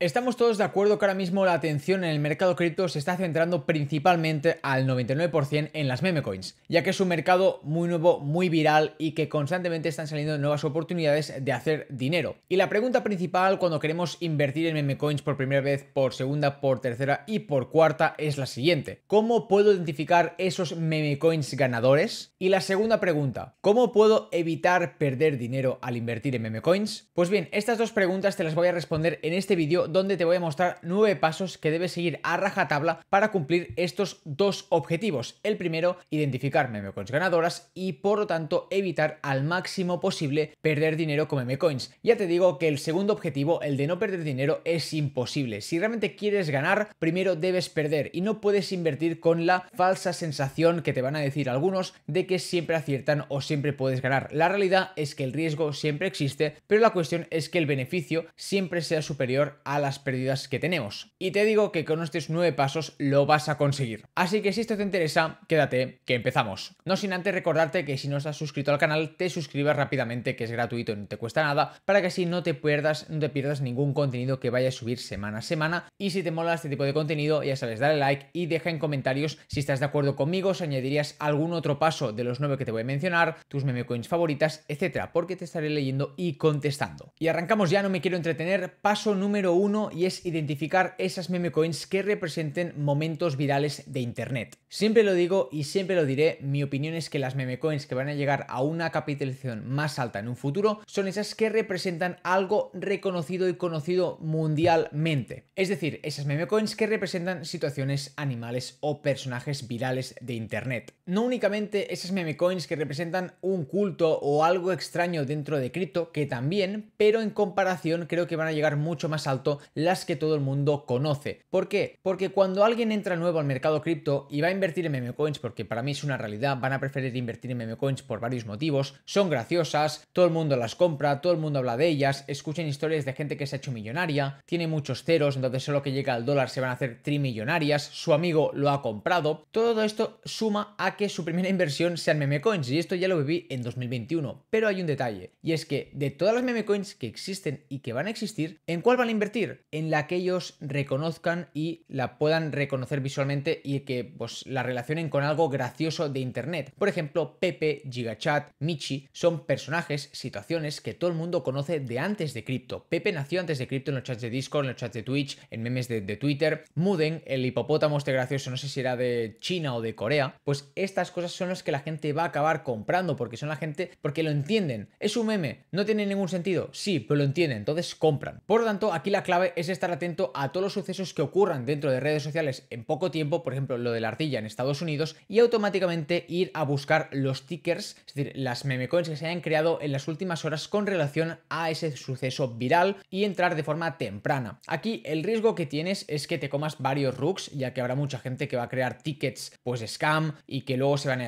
Estamos todos de acuerdo que ahora mismo la atención en el mercado cripto se está centrando principalmente al 99% en las memecoins, ya que es un mercado muy nuevo, muy viral y que constantemente están saliendo nuevas oportunidades de hacer dinero. Y la pregunta principal cuando queremos invertir en memecoins por primera vez, por segunda, por tercera y por cuarta es la siguiente. ¿Cómo puedo identificar esos memecoins ganadores? Y la segunda pregunta, ¿cómo puedo evitar perder dinero al invertir en memecoins? Pues bien, estas dos preguntas te las voy a responder en este vídeo donde te voy a mostrar nueve pasos que debes seguir a rajatabla para cumplir estos dos objetivos. El primero, identificar memecoins ganadoras y por lo tanto evitar al máximo posible perder dinero con memecoins. Ya te digo que el segundo objetivo, el de no perder dinero, es imposible. Si realmente quieres ganar, primero debes perder y no puedes invertir con la falsa sensación que te van a decir algunos de que siempre aciertan o siempre puedes ganar. La realidad es que el riesgo siempre existe, pero la cuestión es que el beneficio siempre sea superior a las pérdidas que tenemos. Y te digo que con estos nueve pasos lo vas a conseguir. Así que si esto te interesa, quédate, que empezamos. No sin antes recordarte que si no estás suscrito al canal, te suscribas rápidamente, que es gratuito no te cuesta nada, para que así no te pierdas, no te pierdas ningún contenido que vaya a subir semana a semana. Y si te mola este tipo de contenido, ya sabes, dale like y deja en comentarios si estás de acuerdo conmigo, si añadirías algún otro paso de los nueve que te voy a mencionar, tus meme coins favoritas, etcétera, porque te estaré leyendo y contestando. Y arrancamos ya, no me quiero entretener. Paso número uno y es identificar esas meme coins que representen momentos virales de Internet. Siempre lo digo y siempre lo diré, mi opinión es que las meme coins que van a llegar a una capitalización más alta en un futuro son esas que representan algo reconocido y conocido mundialmente. Es decir, esas meme coins que representan situaciones, animales o personajes virales de Internet. No únicamente esas meme coins que representan un culto o algo extraño dentro de cripto, que también, pero en comparación creo que van a llegar mucho más alto las que todo el mundo conoce. ¿Por qué? Porque cuando alguien entra nuevo al mercado cripto y va a invertir en meme coins, porque para mí es una realidad, van a preferir invertir en meme coins por varios motivos, son graciosas, todo el mundo las compra, todo el mundo habla de ellas, escuchan historias de gente que se ha hecho millonaria, tiene muchos ceros, entonces solo que llega al dólar se van a hacer trimillonarias, su amigo lo ha comprado. Todo esto suma a que su primera inversión sean meme coins y esto ya lo viví en 2021. Pero hay un detalle y es que de todas las meme coins que existen y que van a existir, ¿en cuál van a invertir? en la que ellos reconozcan y la puedan reconocer visualmente y que pues, la relacionen con algo gracioso de Internet. Por ejemplo, Pepe, Gigachat, Michi son personajes, situaciones que todo el mundo conoce de antes de cripto. Pepe nació antes de cripto en los chats de Discord, en los chats de Twitch, en memes de, de Twitter. Muden, el hipopótamo este gracioso, no sé si era de China o de Corea. Pues estas cosas son las que la gente va a acabar comprando porque son la gente, porque lo entienden. Es un meme, no tiene ningún sentido, sí, pero lo entienden, entonces compran. Por lo tanto, aquí la clave es estar atento a todos los sucesos que ocurran dentro de redes sociales en poco tiempo, por ejemplo lo de la ardilla en Estados Unidos, y automáticamente ir a buscar los tickers, es decir, las memecoins que se hayan creado en las últimas horas con relación a ese suceso viral y entrar de forma temprana. Aquí el riesgo que tienes es que te comas varios rooks, ya que habrá mucha gente que va a crear tickets pues scam y que luego se van a,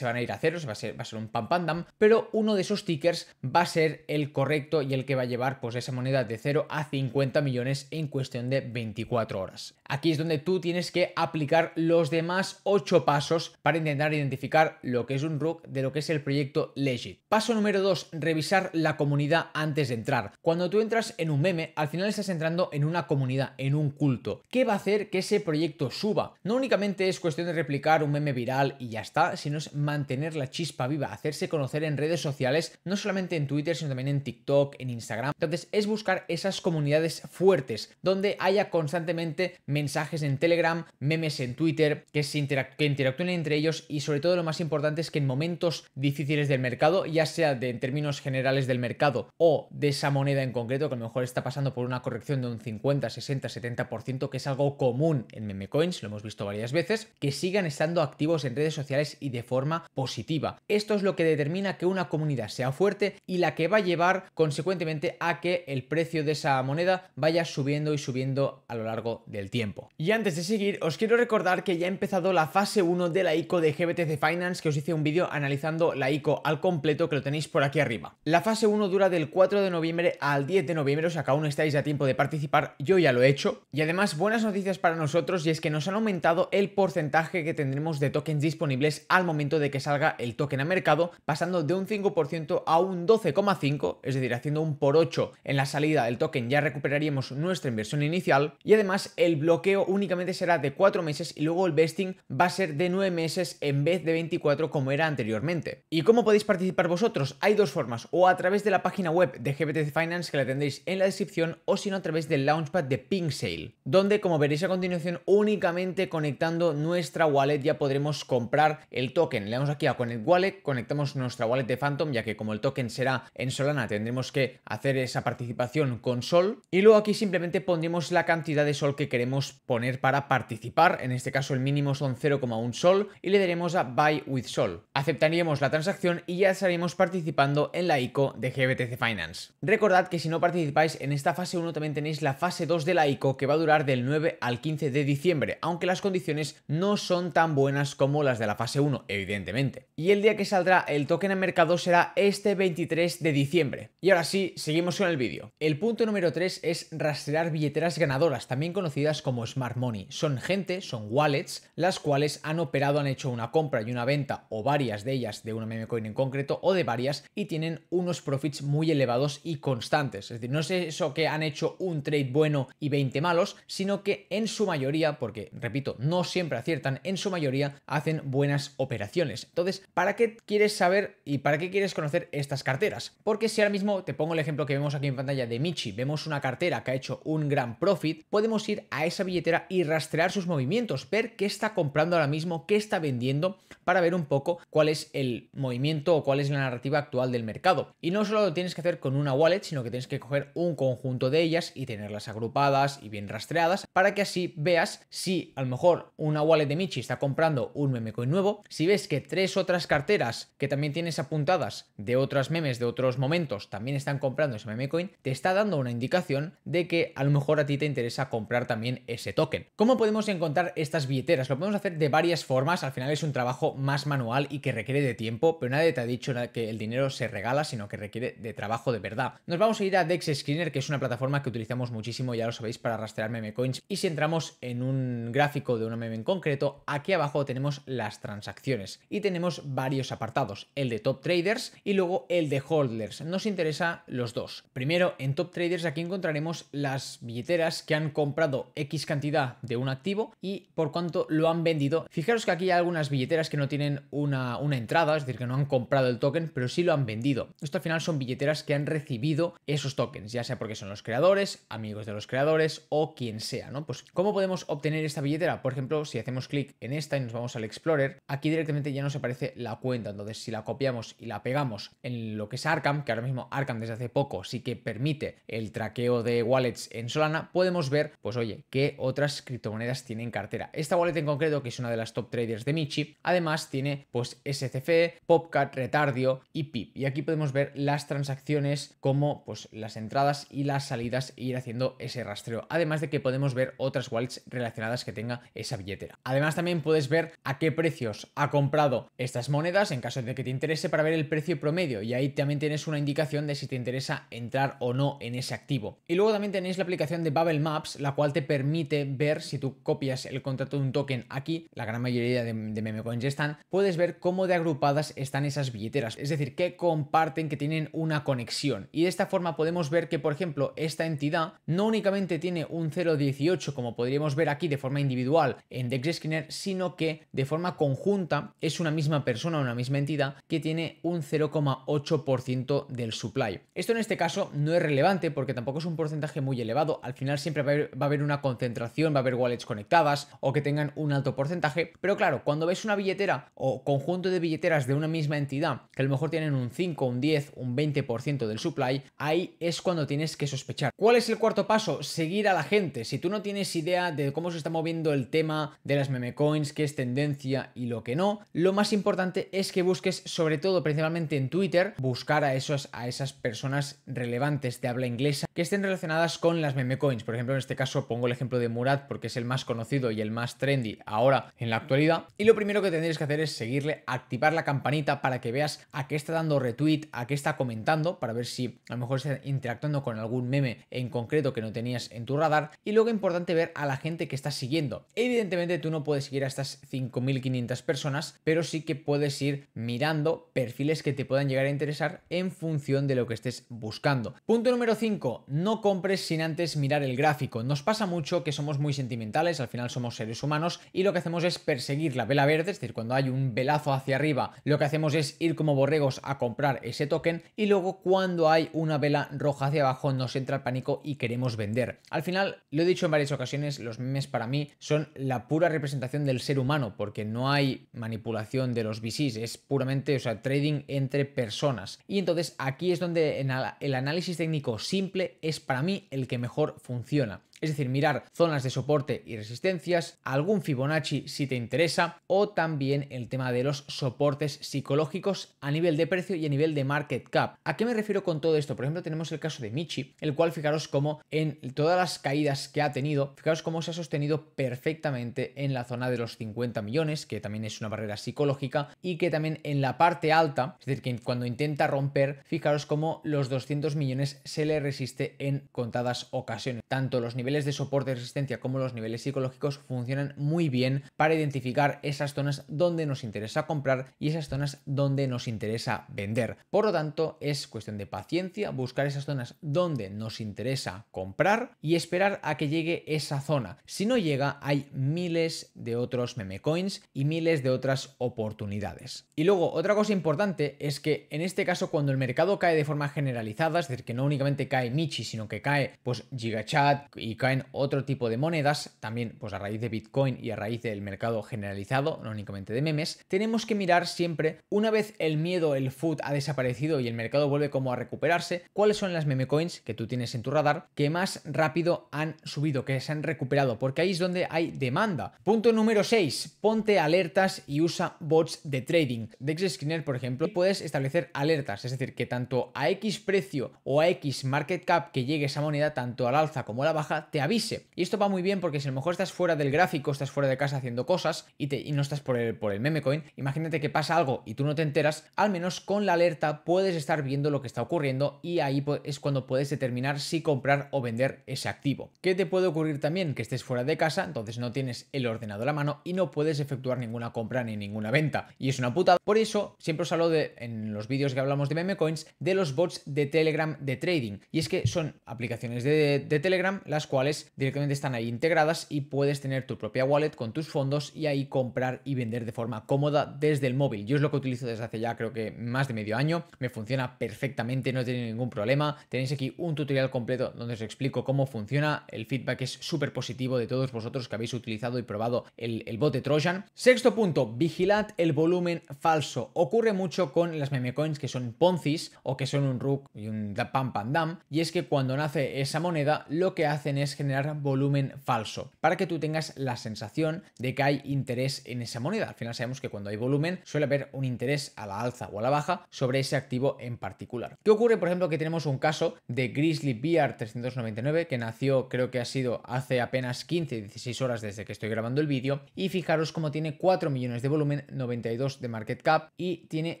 ir a cero, va a ser, va a ser un pam pam dam, pero uno de esos tickers va a ser el correcto y el que va a llevar pues esa moneda de 0 a 5 millones en cuestión de 24 horas. Aquí es donde tú tienes que aplicar los demás 8 pasos para intentar identificar lo que es un rook de lo que es el proyecto Legit. Paso número 2, revisar la comunidad antes de entrar. Cuando tú entras en un meme, al final estás entrando en una comunidad, en un culto. ¿Qué va a hacer que ese proyecto suba? No únicamente es cuestión de replicar un meme viral y ya está, sino es mantener la chispa viva, hacerse conocer en redes sociales, no solamente en Twitter, sino también en TikTok, en Instagram. Entonces es buscar esas comunidades fuertes, donde haya constantemente mensajes en Telegram, memes en Twitter, que, se interactúen entre ellos y sobre todo lo más importante es que en momentos difíciles del mercado, ya sea de, en términos generales del mercado o de esa moneda en concreto, que a lo mejor está pasando por una corrección de un 50, 60, 70%, que es algo común en meme coins lo hemos visto varias veces, que sigan estando activos en redes sociales y de forma positiva. Esto es lo que determina que una comunidad sea fuerte y la que va a llevar consecuentemente a que el precio de esa moneda vaya subiendo y subiendo a lo largo del tiempo. Y antes de seguir, os quiero recordar que ya ha empezado la fase 1 de la ICO de GBTC Finance, que os hice un vídeo analizando la ICO al completo, que lo tenéis por aquí arriba. La fase 1 dura del 4 de noviembre al 10 de noviembre, o sea que aún estáis a tiempo de participar, yo ya lo he hecho. Y además, buenas noticias para nosotros, y es que nos han aumentado el porcentaje que tendremos de tokens disponibles al momento de que salga el token a mercado, pasando de un 5% a un 12,5%, es decir, haciendo un por 8 en la salida del token ya recuperado nuestra inversión inicial y además el bloqueo únicamente será de 4 meses y luego el vesting va a ser de 9 meses en vez de 24 como era anteriormente. ¿Y cómo podéis participar vosotros? Hay dos formas, o a través de la página web de gbt Finance que la tendréis en la descripción o si no a través del launchpad de Pink Sale, donde como veréis a continuación únicamente conectando nuestra wallet ya podremos comprar el token. Le damos aquí a Connect Wallet, conectamos nuestra wallet de Phantom ya que como el token será en Solana tendremos que hacer esa participación con Sol y luego aquí simplemente pondremos la cantidad de sol que queremos poner para participar, en este caso el mínimo son 0,1 sol, y le daremos a Buy with Sol. Aceptaríamos la transacción y ya estaríamos participando en la ICO de GBTC Finance. Recordad que si no participáis en esta fase 1 también tenéis la fase 2 de la ICO que va a durar del 9 al 15 de diciembre, aunque las condiciones no son tan buenas como las de la fase 1, evidentemente. Y el día que saldrá el token a mercado será este 23 de diciembre. Y ahora sí, seguimos con el vídeo. El punto número 3 es rastrear billeteras ganadoras, también conocidas como smart money. Son gente, son wallets, las cuales han operado, han hecho una compra y una venta o varias de ellas de una meme coin en concreto o de varias y tienen unos profits muy elevados y constantes. Es decir, no es eso que han hecho un trade bueno y 20 malos, sino que en su mayoría, porque repito, no siempre aciertan, en su mayoría hacen buenas operaciones. Entonces, ¿para qué quieres saber y para qué quieres conocer estas carteras? Porque si ahora mismo te pongo el ejemplo que vemos aquí en pantalla de Michi, vemos una cartera que ha hecho un gran profit, podemos ir a esa billetera y rastrear sus movimientos, ver qué está comprando ahora mismo, qué está vendiendo, para ver un poco cuál es el movimiento o cuál es la narrativa actual del mercado. Y no solo lo tienes que hacer con una wallet, sino que tienes que coger un conjunto de ellas y tenerlas agrupadas y bien rastreadas para que así veas si a lo mejor una wallet de Michi está comprando un meme coin nuevo, si ves que tres otras carteras que también tienes apuntadas de otras memes de otros momentos también están comprando ese meme coin te está dando una indicación de que a lo mejor a ti te interesa comprar también ese token. ¿Cómo podemos encontrar estas billeteras? Lo podemos hacer de varias formas, al final es un trabajo más manual y que requiere de tiempo, pero nadie te ha dicho que el dinero se regala, sino que requiere de trabajo de verdad. Nos vamos a ir a Dex Screener, que es una plataforma que utilizamos muchísimo, ya lo sabéis, para rastrear meme coins. Y si entramos en un gráfico de una meme en concreto, aquí abajo tenemos las transacciones y tenemos varios apartados, el de top traders y luego el de holders. Nos interesa los dos. Primero, en top traders aquí encontramos haremos las billeteras que han comprado X cantidad de un activo y por cuánto lo han vendido. Fijaros que aquí hay algunas billeteras que no tienen una, una entrada, es decir, que no han comprado el token, pero sí lo han vendido. Esto al final son billeteras que han recibido esos tokens, ya sea porque son los creadores, amigos de los creadores o quien sea, ¿no? Pues, ¿cómo podemos obtener esta billetera? Por ejemplo, si hacemos clic en esta y nos vamos al Explorer, aquí directamente ya nos aparece la cuenta. Entonces, si la copiamos y la pegamos en lo que es Arkham, que ahora mismo Arkham desde hace poco sí que permite el traqueo de wallets en Solana, podemos ver, pues oye, qué otras criptomonedas tienen cartera. Esta wallet en concreto, que es una de las top traders de Michi, además tiene pues SCF, Popcat, Retardio y PIP. Y aquí podemos ver las transacciones, como pues las entradas y las salidas e ir haciendo ese rastreo. Además de que podemos ver otras wallets relacionadas que tenga esa billetera. Además también puedes ver a qué precios ha comprado estas monedas en caso de que te interese para ver el precio promedio y ahí también tienes una indicación de si te interesa entrar o no en ese activo. Y luego también tenéis la aplicación de Babel Maps, la cual te permite ver si tú copias el contrato de un token aquí, la gran mayoría de, meme memecoins ya están, puedes ver cómo de agrupadas están esas billeteras, es decir, que comparten, que tienen una conexión. Y de esta forma podemos ver que, por ejemplo, esta entidad no únicamente tiene un 0.18 como podríamos ver aquí de forma individual en Dex Skinner, sino que de forma conjunta es una misma persona, una misma entidad que tiene un 0,8% del supply. Esto en este caso no es relevante porque tampoco es un porcentaje muy elevado. Al final siempre va a, haber, una concentración, va a haber wallets conectadas o que tengan un alto porcentaje. Pero claro, cuando ves una billetera o conjunto de billeteras de una misma entidad, que a lo mejor tienen un 5, un 10, un 20% del supply, ahí es cuando tienes que sospechar. ¿Cuál es el cuarto paso? Seguir a la gente. Si tú no tienes idea de cómo se está moviendo el tema de las meme coins, qué es tendencia y lo que no, lo más importante es que busques, sobre todo principalmente en Twitter, buscar a, esos, a esas personas relevantes de habla inglesa que estén relacionadas con las meme coins. Por ejemplo, en este caso pongo el ejemplo de Murat porque es el más conocido y el más trendy ahora en la actualidad. Y lo primero que tendrías que hacer es seguirle, activar la campanita para que veas a qué está dando retweet, a qué está comentando, para ver si a lo mejor está interactuando con algún meme en concreto que no tenías en tu radar. Y luego importante ver a la gente que estás siguiendo. Evidentemente tú no puedes seguir a estas 5.500 personas, pero sí que puedes ir mirando perfiles que te puedan llegar a interesar en función de lo que estés buscando. Punto número 5. No compres sin antes mirar el gráfico. Nos pasa mucho que somos muy sentimentales, al final somos seres humanos y lo que hacemos es perseguir la vela verde, es decir, cuando hay un velazo hacia arriba, lo que hacemos es ir como borregos a comprar ese token y luego cuando hay una vela roja hacia abajo nos entra el pánico y queremos vender. Al final, lo he dicho en varias ocasiones, los memes para mí son la pura representación del ser humano porque no hay manipulación de los VCs, es puramente, o sea, trading entre personas. Y entonces aquí es donde el análisis técnico simple es para mí el que mejor funciona es decir, mirar zonas de soporte y resistencias, algún Fibonacci si te interesa, o también el tema de los soportes psicológicos a nivel de precio y a nivel de market cap. ¿A qué me refiero con todo esto? Por ejemplo, tenemos el caso de Michi, el cual fijaros cómo en todas las caídas que ha tenido, fijaros cómo se ha sostenido perfectamente en la zona de los 50 millones, que también es una barrera psicológica, y que también en la parte alta, es decir, que cuando intenta romper, fijaros cómo los 200 millones se le resiste en contadas ocasiones, tanto los niveles niveles de soporte y resistencia como los niveles psicológicos funcionan muy bien para identificar esas zonas donde nos interesa comprar y esas zonas donde nos interesa vender. Por lo tanto, es cuestión de paciencia buscar esas zonas donde nos interesa comprar y esperar a que llegue esa zona. Si no llega, hay miles de otros meme coins y miles de otras oportunidades. Y luego, otra cosa importante es que en este caso, cuando el mercado cae de forma generalizada, es decir, que no únicamente cae Michi, sino que cae pues GigaChat y caen otro tipo de monedas, también pues a raíz de Bitcoin y a raíz del mercado generalizado, no únicamente de memes, tenemos que mirar siempre, una vez el miedo, el food ha desaparecido y el mercado vuelve como a recuperarse, cuáles son las meme coins que tú tienes en tu radar que más rápido han subido, que se han recuperado, porque ahí es donde hay demanda. Punto número 6, ponte alertas y usa bots de trading. Dex Skinner, por ejemplo, puedes establecer alertas, es decir, que tanto a X precio o a X market cap que llegue esa moneda, tanto al alza como a la baja, te avise. Y esto va muy bien porque si a lo mejor estás fuera del gráfico, estás fuera de casa haciendo cosas y, te, y no estás por el, por el meme coin, imagínate que pasa algo y tú no te enteras, al menos con la alerta puedes estar viendo lo que está ocurriendo y ahí es cuando puedes determinar si comprar o vender ese activo. ¿Qué te puede ocurrir también? Que estés fuera de casa, entonces no tienes el ordenador a la mano y no puedes efectuar ninguna compra ni ninguna venta. Y es una putada. Por eso siempre os hablo de, en los vídeos que hablamos de meme coins, de los bots de Telegram de trading. Y es que son aplicaciones de, de Telegram las cuales directamente están ahí integradas y puedes tener tu propia wallet con tus fondos y ahí comprar y vender de forma cómoda desde el móvil. Yo es lo que utilizo desde hace ya creo que más de medio año, me funciona perfectamente, no tiene ningún problema. Tenéis aquí un tutorial completo donde os explico cómo funciona, el feedback es súper positivo de todos vosotros que habéis utilizado y probado el, bote Trojan. Sexto punto, vigilad el volumen falso. Ocurre mucho con las meme coins que son poncis o que son un rook y un pam pam dam y es que cuando nace esa moneda lo que hacen es generar volumen falso, para que tú tengas la sensación de que hay interés en esa moneda. Al final sabemos que cuando hay volumen suele haber un interés a la alza o a la baja sobre ese activo en particular. ¿Qué ocurre, por ejemplo, que tenemos un caso de Grizzly Bear 399 que nació, creo que ha sido hace apenas 15, 16 horas desde que estoy grabando el vídeo y fijaros cómo tiene 4 millones de volumen, 92 de market cap y tiene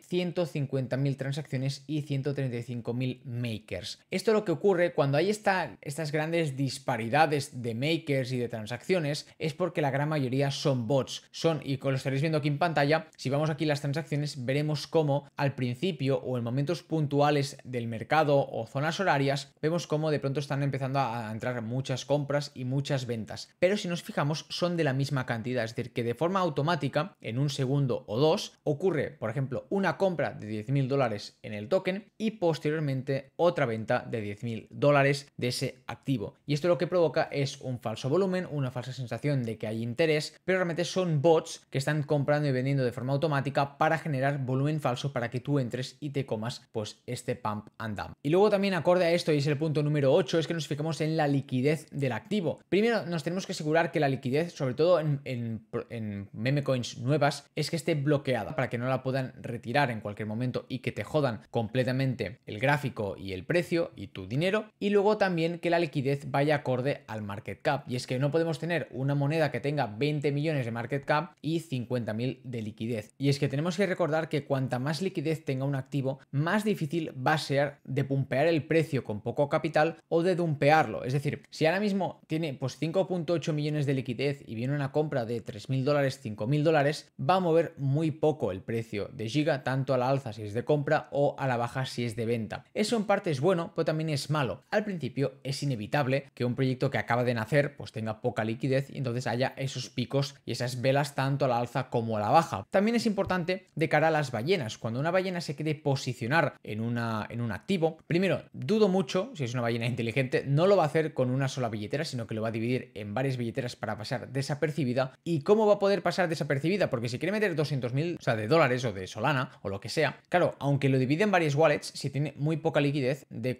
150.000 transacciones y 135.000 makers. Esto es lo que ocurre cuando hay estas grandes disparidades de makers y de transacciones es porque la gran mayoría son bots. Son, y lo estaréis viendo aquí en pantalla, si vamos aquí las transacciones, veremos cómo al principio o en momentos puntuales del mercado o zonas horarias, vemos cómo de pronto están empezando a entrar muchas compras y muchas ventas. Pero si nos fijamos, son de la misma cantidad, es decir, que de forma automática, en un segundo o dos, ocurre, por ejemplo, una compra de 10.000 dólares en el token y posteriormente otra venta de 10.000 dólares de ese activo. Y esto lo que provoca es un falso volumen, una falsa sensación de que hay interés, pero realmente son bots que están comprando y vendiendo de forma automática para generar volumen falso para que tú entres y te comas pues este pump and dump. Y luego también acorde a esto, y es el punto número 8, es que nos fijemos en la liquidez del activo. Primero nos tenemos que asegurar que la liquidez, sobre todo en, en, meme coins nuevas, es que esté bloqueada para que no la puedan retirar en cualquier momento y que te jodan completamente el gráfico y el precio y tu dinero. Y luego también que la liquidez vaya acorde al market cap. Y es que no podemos tener una moneda que tenga 20 millones de market cap y 50.000 de liquidez. Y es que tenemos que recordar que cuanta más liquidez tenga un activo, más difícil va a ser de pumpear el precio con poco capital o de dumpearlo. Es decir, si ahora mismo tiene pues 5.8 millones de liquidez y viene una compra de mil dólares, mil dólares, va a mover muy poco el precio de Giga, tanto a la alza si es de compra o a la baja si es de venta. Eso en parte es bueno, pero también es malo. Al principio es inevitable que un proyecto que acaba de nacer pues tenga poca liquidez y entonces haya esos picos y esas velas tanto a la alza como a la baja. También es importante de cara a las ballenas. Cuando una ballena se quiere posicionar en, una, en un activo, primero, dudo mucho, si es una ballena inteligente, no lo va a hacer con una sola billetera, sino que lo va a dividir en varias billeteras para pasar desapercibida. ¿Y cómo va a poder pasar desapercibida? Porque si quiere meter 200.000, o sea, de dólares o de Solana o lo que sea, claro, aunque lo divide en varias wallets, si tiene muy poca liquidez, ¿de,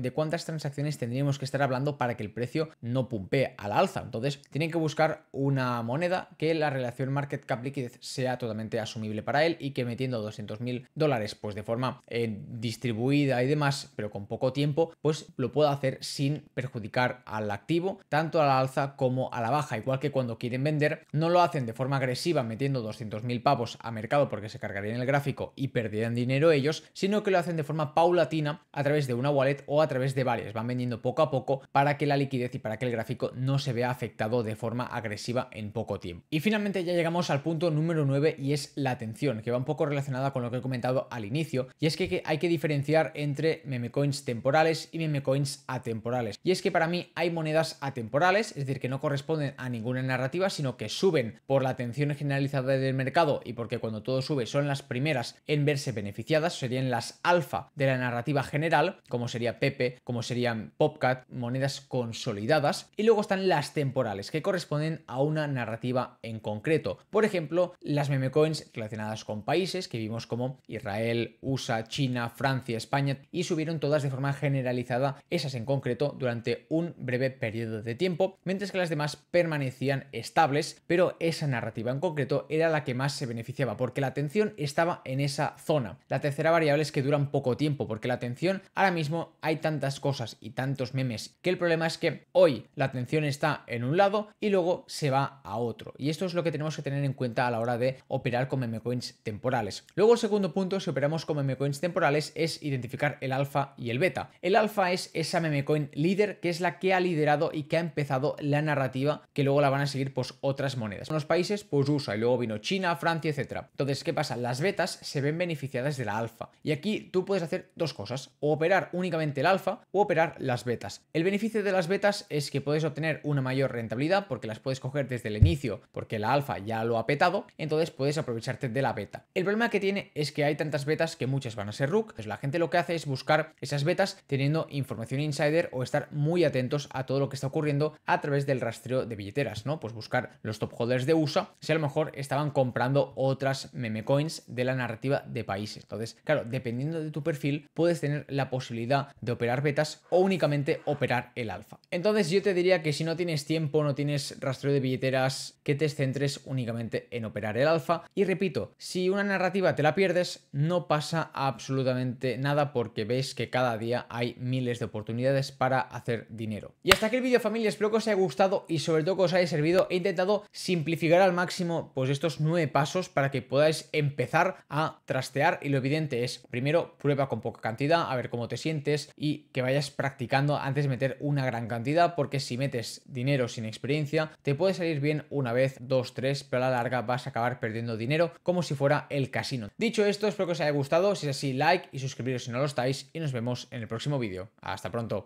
de cuántas transacciones tendríamos que estar hablando para que el precio no pumpee la alza. Entonces tienen que buscar una moneda que la relación market cap liquidez sea totalmente asumible para él y que metiendo 200 mil dólares pues de forma eh, distribuida y demás, pero con poco tiempo, pues lo pueda hacer sin perjudicar al activo, tanto a la alza como a la baja. Igual que cuando quieren vender, no lo hacen de forma agresiva metiendo mil pavos a mercado porque se cargarían el gráfico y perderían dinero ellos, sino que lo hacen de forma paulatina a través de una wallet o a través de varias. Van vendiendo poco a poco para que la liquidez y para que el gráfico no se vea afectado de forma agresiva en poco tiempo. Y finalmente ya llegamos al punto número 9 y es la atención, que va un poco relacionada con lo que he comentado al inicio, y es que hay que diferenciar entre memecoins temporales y memecoins atemporales. Y es que para mí hay monedas atemporales, es decir, que no corresponden a ninguna narrativa, sino que suben por la atención generalizada del mercado y porque cuando todo sube son las primeras en verse beneficiadas, serían las alfa de la narrativa general, como sería Pepe, como serían Popcat, monedas con solidadas y luego están las temporales que corresponden a una narrativa en concreto. Por ejemplo, las meme coins relacionadas con países que vimos como Israel, USA, China, Francia, España y subieron todas de forma generalizada esas en concreto durante un breve periodo de tiempo, mientras que las demás permanecían estables, pero esa narrativa en concreto era la que más se beneficiaba porque la atención estaba en esa zona. La tercera variable es que duran poco tiempo porque la atención ahora mismo hay tantas cosas y tantos memes que el problema es que hoy la atención está en un lado y luego se va a otro. Y esto es lo que tenemos que tener en cuenta a la hora de operar con memecoins temporales. Luego el segundo punto, si operamos con memecoins temporales, es identificar el alfa y el beta. El alfa es esa memecoin líder que es la que ha liderado y que ha empezado la narrativa que luego la van a seguir pues otras monedas. En los países pues USA y luego vino China, Francia, etcétera. Entonces, ¿qué pasa? Las betas se ven beneficiadas de la alfa. Y aquí tú puedes hacer dos cosas, o operar únicamente el alfa o operar las betas. El beneficio de las betas es que puedes obtener una mayor rentabilidad porque las puedes coger desde el inicio, porque la alfa ya lo ha petado, entonces puedes aprovecharte de la beta. El problema que tiene es que hay tantas betas que muchas van a ser rook pues la gente lo que hace es buscar esas betas teniendo información insider o estar muy atentos a todo lo que está ocurriendo a través del rastreo de billeteras, ¿no? Pues buscar los top holders de USA si a lo mejor estaban comprando otras meme coins de la narrativa de países. Entonces, claro, dependiendo de tu perfil, puedes tener la posibilidad de operar betas o únicamente operar el alfa. Entonces yo te diría que si no tienes tiempo, no tienes rastreo de billeteras, que te centres únicamente en operar el alfa. Y repito, si una narrativa te la pierdes, no pasa absolutamente nada porque ves que cada día hay miles de oportunidades para hacer dinero. Y hasta aquí el vídeo familia, espero que os haya gustado y sobre todo que os haya servido. He intentado simplificar al máximo pues estos nueve pasos para que podáis empezar a trastear y lo evidente es, primero prueba con poca cantidad, a ver cómo te sientes y que vayas practicando antes de meter una gran cantidad porque si metes dinero sin experiencia te puede salir bien una vez, dos, tres, pero a la larga vas a acabar perdiendo dinero como si fuera el casino. Dicho esto, espero que os haya gustado, si es así like y suscribiros si no lo estáis y nos vemos en el próximo vídeo. Hasta pronto.